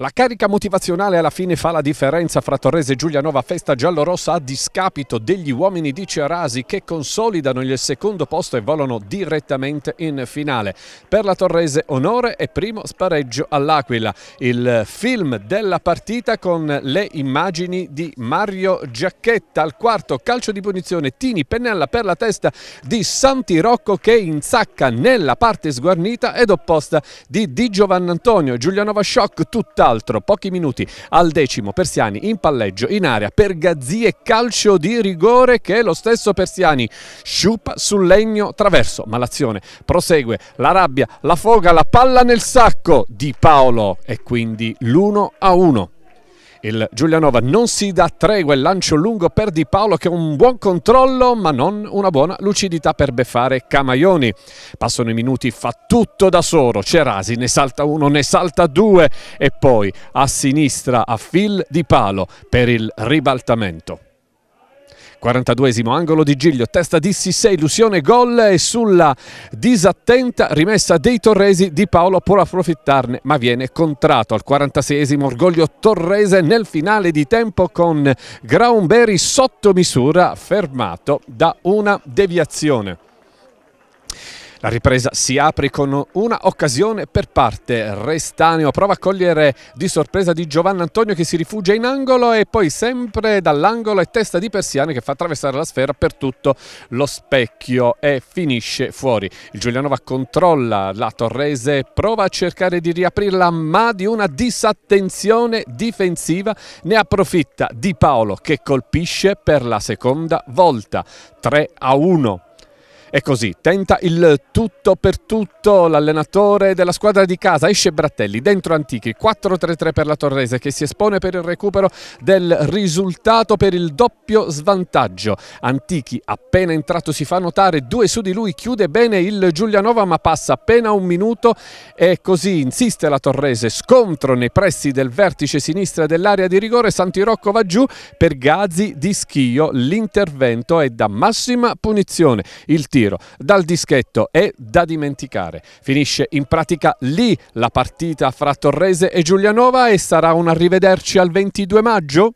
La carica motivazionale alla fine fa la differenza fra Torrese e Giulianova Festa giallorossa a discapito degli uomini di Cerasi che consolidano il secondo posto e volano direttamente in finale. Per la Torrese onore e primo spareggio all'Aquila. Il film della partita con le immagini di Mario Giacchetta al quarto calcio di punizione Tini pennella per la testa di Santi Rocco che inzacca nella parte sguarnita ed opposta di Di Giovanni Antonio. Giulianova Shock tutta tutt'altro. Pochi minuti al decimo Persiani in palleggio in area per Gazzi e calcio di rigore che lo stesso Persiani sciupa sul legno traverso. Ma l'azione prosegue, la rabbia, la foga, la palla nel sacco di Paolo e quindi l'1 a 1. Il Giulianova non si dà tregua, il lancio lungo per Di Paolo che ha un buon controllo ma non una buona lucidità per beffare Camaioni. Passano i minuti, fa tutto da solo, Cerasi ne salta uno, ne salta due e poi a sinistra a fil Di Palo per il ribaltamento. 42esimo angolo di Giglio, testa di Sissé, illusione, gol e sulla disattenta rimessa dei torresi di Paolo può approfittarne ma viene contratto al 46esimo orgoglio torrese nel finale di tempo con Graunberry sotto misura fermato da una deviazione. La ripresa si apre con una occasione per parte. Restaneo prova a cogliere di sorpresa di Giovanni Antonio che si rifugia in angolo e poi sempre dall'angolo è testa di Persiane che fa attraversare la sfera per tutto lo specchio e finisce fuori. Il Giulianova controlla la Torrese, prova a cercare di riaprirla ma di una disattenzione difensiva ne approfitta Di Paolo che colpisce per la seconda volta 3 a 1. E così tenta il tutto per tutto l'allenatore della squadra di casa, esce Brattelli, dentro Antichi, 4-3-3 per la Torrese che si espone per il recupero del risultato per il doppio svantaggio. Antichi appena entrato si fa notare, due su di lui, chiude bene il Giulianova ma passa appena un minuto e così insiste la Torrese, scontro nei pressi del vertice sinistra dell'area di rigore, Santirocco va giù per Gazzi di Schio, l'intervento è da massima punizione. Il tiro dal dischetto è da dimenticare. Finisce in pratica lì la partita fra Torrese e Giulianova e sarà un arrivederci al 22 maggio?